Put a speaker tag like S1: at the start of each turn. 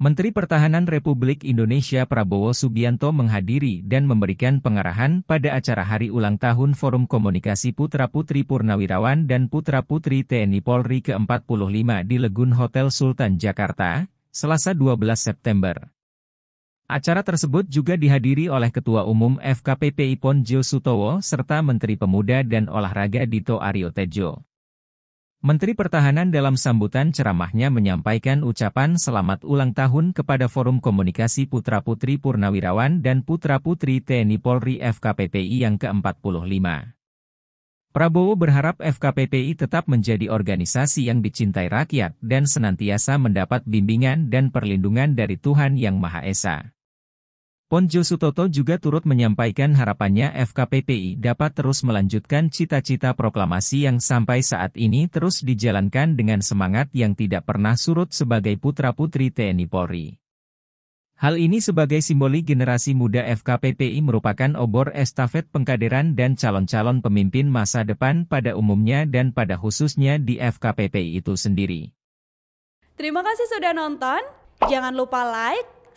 S1: Menteri Pertahanan Republik Indonesia Prabowo Subianto menghadiri dan memberikan pengarahan pada acara hari ulang tahun Forum Komunikasi Putra-Putri Purnawirawan dan Putra-Putri TNI Polri ke-45 di Legun Hotel Sultan Jakarta, Selasa 12 September. Acara tersebut juga dihadiri oleh Ketua Umum FKPPI Ponjo Sutowo serta Menteri Pemuda dan Olahraga Dito Aryo Tejo. Menteri Pertahanan dalam sambutan ceramahnya menyampaikan ucapan selamat ulang tahun kepada Forum Komunikasi Putra-Putri Purnawirawan dan Putra-Putri TNI Polri FKPPI yang ke-45. Prabowo berharap FKPPI tetap menjadi organisasi yang dicintai rakyat dan senantiasa mendapat bimbingan dan perlindungan dari Tuhan Yang Maha Esa. Ponjo Sutoto juga turut menyampaikan harapannya FKPPI dapat terus melanjutkan cita-cita proklamasi yang sampai saat ini terus dijalankan dengan semangat yang tidak pernah surut sebagai putra-putri TNI Polri. Hal ini sebagai simboli generasi muda FKPPI merupakan obor estafet pengkaderan dan calon-calon pemimpin masa depan pada umumnya dan pada khususnya di FKPPI itu sendiri.
S2: Terima kasih sudah nonton, jangan lupa like,